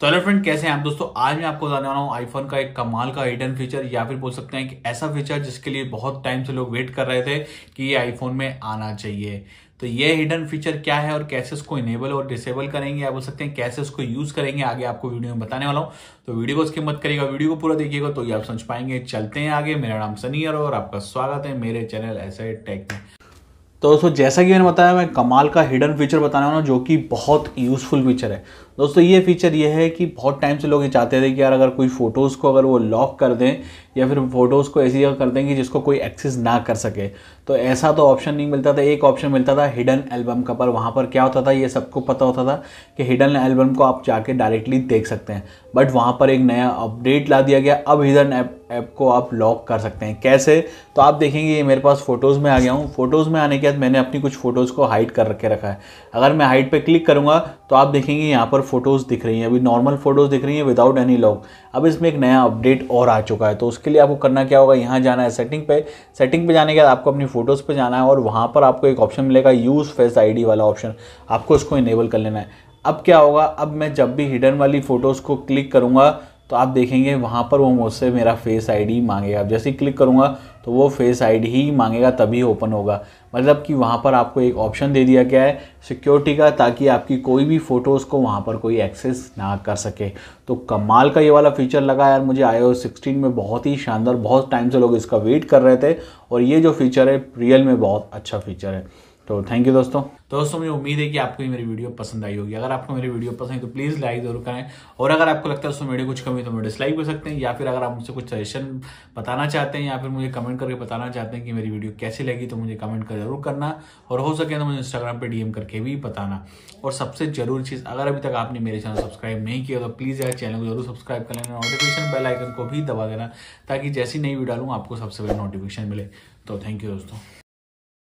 तो hello friend कैसे हैं आप दोस्तों आज मैं आपको बताने वाला हूँ आईफोन का एक कमाल का हिडन फीचर या फिर बोल सकते हैं कि ऐसा फीचर जिसके लिए बहुत टाइम से लोग वेट कर रहे थे कि ये आईफोन में आना चाहिए तो ये हिडन फीचर क्या है और कैसे इसको इनेबल और डिसेबल करेंगे या बोल सकते हैं कैसे इसको यूज करेंगे आगे आपको वीडियो में बताने वाला हूँ तो वीडियो को उसकी मत करिएगा वीडियो को पूरा देखिएगा तो ये आप समझ पाएंगे चलते हैं आगे मेरा नाम सनी और आपका स्वागत है मेरे चैनल ऐसे टेक में तो दोस्तों जैसा कि मैंने बताया मैं कमाल का हिडन फीचर बताने वाला हूँ जो कि बहुत यूज़फुल फीचर है दोस्तों ये फीचर ये है कि बहुत टाइम से लोग ये चाहते थे कि यार अगर कोई फ़ोटोज़ को अगर वो लॉक कर दें या फिर फ़ोटोज़ को ऐसी जगह कर दें कि जिसको कोई एक्सेस ना कर सके तो ऐसा तो ऑप्शन नहीं मिलता था एक ऑप्शन मिलता था हिडन एल्बम का पर वहाँ पर क्या होता था ये सबको पता होता था कि हिडन एल्बम को आप जाके डायरेक्टली देख सकते हैं बट वहाँ पर एक नया अपडेट ला दिया गया अब हिडन ऐप को आप लॉक कर सकते हैं कैसे तो आप देखेंगे ये मेरे पास फ़ोटोज़ में आ गया हूँ फ़ोटोज़ में आने के बाद मैंने अपनी कुछ फ़ोटोज़ को हाइड कर रखे रखा है अगर मैं हाइड पे क्लिक करूँगा तो आप देखेंगे यहाँ पर फ़ोटोज़ दिख रही हैं अभी नॉर्मल फ़ोटोज़ दिख रही हैं विदाउट एनी लॉक अब इसमें एक नया अपडेट और आ चुका है तो उसके लिए आपको करना क्या होगा यहाँ जाना है सेटिंग पे सेटिंग पर जाने के बाद आपको अपनी फ़ोटोज़ पर जाना है और वहाँ पर आपको एक ऑप्शन मिलेगा यूज़ फेस आई वाला ऑप्शन आपको उसको इनेबल कर लेना है अब क्या होगा अब मैं जब भी हिडन वाली फ़ोटोज़ को क्लिक करूँगा तो आप देखेंगे वहाँ पर वो मुझसे मेरा फेस आईडी मांगेगा जैसे ही क्लिक करूँगा तो वो फेस आईडी ही मांगेगा तभी ओपन होगा मतलब कि वहाँ पर आपको एक ऑप्शन दे दिया गया है सिक्योरिटी का ताकि आपकी कोई भी फ़ोटोज़ को वहाँ पर कोई एक्सेस ना कर सके तो कमाल का ये वाला फीचर लगा यार मुझे आई ओ सिक्सटीन में बहुत ही शानदार बहुत टाइम से लोग इसका वेट कर रहे थे और ये जो फीचर है रियल में बहुत अच्छा फीचर है तो थैंक यू दोस्तों तो दोस्तों मुझे उम्मीद है कि आपको ये मेरी वीडियो पसंद आई होगी अगर आपको मेरी वीडियो पसंद है तो प्लीज़ लाइक जरूर करें और अगर आपको लगता है उसमें मेरे कुछ कमी तो मैं डिसलाइक कर सकते हैं या फिर अगर आप मुझसे कुछ सजेशन बताना चाहते हैं या फिर मुझे कमेंट करके बताना चाहते हैं कि मेरी वीडियो कैसी लगी तो मुझे कमेंट कर जरूर करना और हो सके तो मुझे इंस्टाग्राम पर डीएम करके भी बताना और सबसे जरूरी चीज़ अगर अभी तक आपने मेरे चैनल सब्सक्राइब नहीं किया तो प्लीज़ यार चैनल को जरूर सब्सक्राइब कर लेना नोटिफिकेशन बेल आइकन को भी दबा देना ताकि जैसी नई वीडियो डालू आपको सबसे पहले नोटिफिकेशन मिले तो थैंक यू दोस्तों